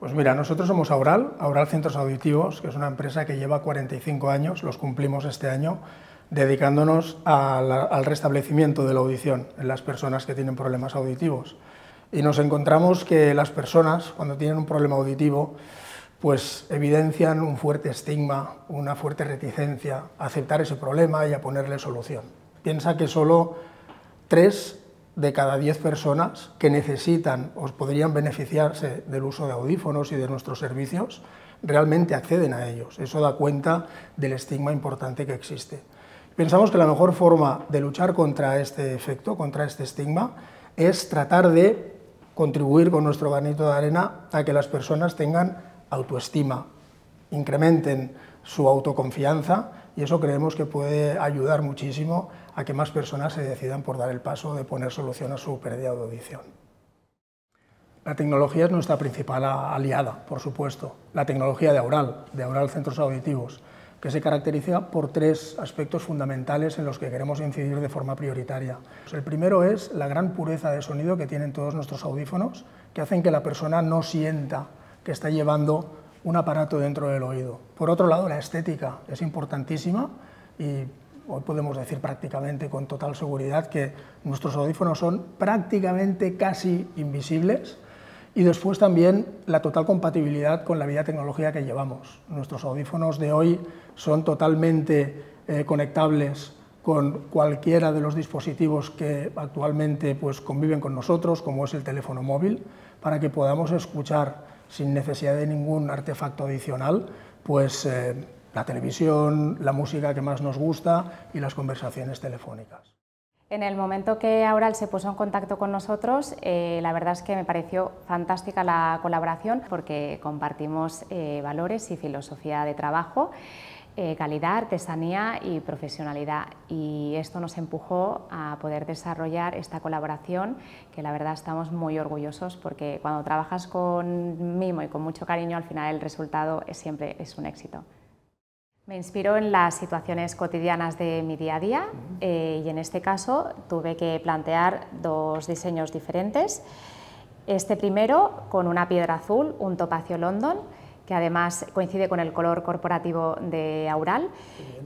Pues mira, nosotros somos Aural, Aural Centros Auditivos, que es una empresa que lleva 45 años, los cumplimos este año, dedicándonos al restablecimiento de la audición en las personas que tienen problemas auditivos. Y nos encontramos que las personas, cuando tienen un problema auditivo, pues evidencian un fuerte estigma, una fuerte reticencia a aceptar ese problema y a ponerle solución. Piensa que solo tres de cada 10 personas que necesitan o podrían beneficiarse del uso de audífonos y de nuestros servicios realmente acceden a ellos. Eso da cuenta del estigma importante que existe. Pensamos que la mejor forma de luchar contra este efecto, contra este estigma, es tratar de contribuir con nuestro granito de arena a que las personas tengan autoestima, incrementen su autoconfianza y eso creemos que puede ayudar muchísimo a que más personas se decidan por dar el paso de poner solución a su pérdida de audición. La tecnología es nuestra principal aliada, por supuesto. La tecnología de Aural, de Aural Centros Auditivos, que se caracteriza por tres aspectos fundamentales en los que queremos incidir de forma prioritaria. El primero es la gran pureza de sonido que tienen todos nuestros audífonos, que hacen que la persona no sienta que está llevando un aparato dentro del oído. Por otro lado, la estética es importantísima y hoy podemos decir prácticamente con total seguridad que nuestros audífonos son prácticamente casi invisibles y después también la total compatibilidad con la vida tecnológica que llevamos. Nuestros audífonos de hoy son totalmente eh, conectables con cualquiera de los dispositivos que actualmente pues, conviven con nosotros, como es el teléfono móvil, para que podamos escuchar sin necesidad de ningún artefacto adicional, pues eh, la televisión, la música que más nos gusta y las conversaciones telefónicas. En el momento que Aural se puso en contacto con nosotros, eh, la verdad es que me pareció fantástica la colaboración porque compartimos eh, valores y filosofía de trabajo. Eh, calidad, artesanía y profesionalidad. Y esto nos empujó a poder desarrollar esta colaboración, que la verdad estamos muy orgullosos porque cuando trabajas con mimo y con mucho cariño, al final el resultado siempre es un éxito. Me inspiró en las situaciones cotidianas de mi día a día eh, y en este caso tuve que plantear dos diseños diferentes. Este primero con una piedra azul, un topacio London, que además coincide con el color corporativo de Aural.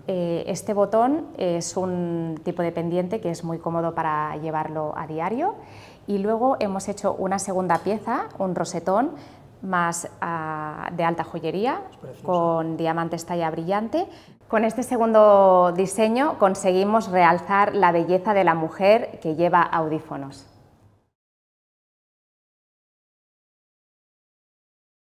Eh, este botón es un tipo de pendiente que es muy cómodo para llevarlo a diario y luego hemos hecho una segunda pieza, un rosetón más ah, de alta joyería con diamantes talla brillante. Con este segundo diseño conseguimos realzar la belleza de la mujer que lleva audífonos.